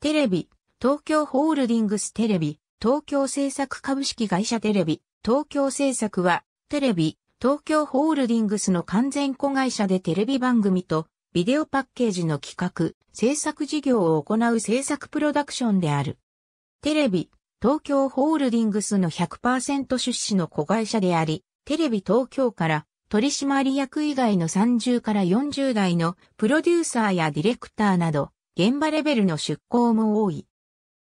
テレビ、東京ホールディングステレビ、東京制作株式会社テレビ、東京制作は、テレビ、東京ホールディングスの完全子会社でテレビ番組と、ビデオパッケージの企画、制作事業を行う制作プロダクションである。テレビ、東京ホールディングスの100%出資の子会社であり、テレビ東京から取締役以外の30から40代のプロデューサーやディレクターなど現場レベルの出向も多い。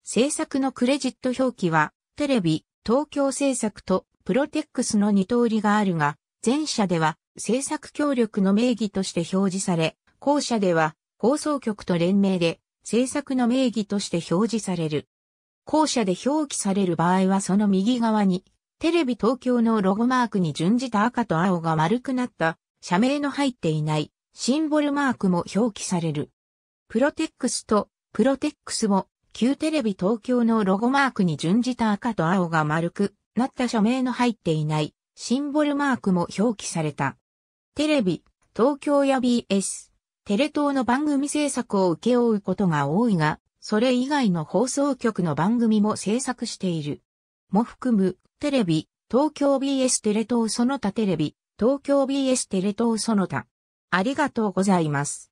制作のクレジット表記は、テレビ、東京制作とプロテックスの二通りがあるが、前者では制作協力の名義として表示され、後者では放送局と連名で制作の名義として表示される。後者で表記される場合はその右側に、テレビ東京のロゴマークに準じた赤と青が丸くなった、社名の入っていない、シンボルマークも表記される。プロテックスとプロテックスを旧テレビ東京のロゴマークに準じた赤と青が丸くなった署名の入っていないシンボルマークも表記された。テレビ、東京や BS、テレ東の番組制作を請け負うことが多いが、それ以外の放送局の番組も制作している。も含む、テレビ、東京 BS テレ東その他テレビ、東京 BS テレ東その他。ありがとうございます。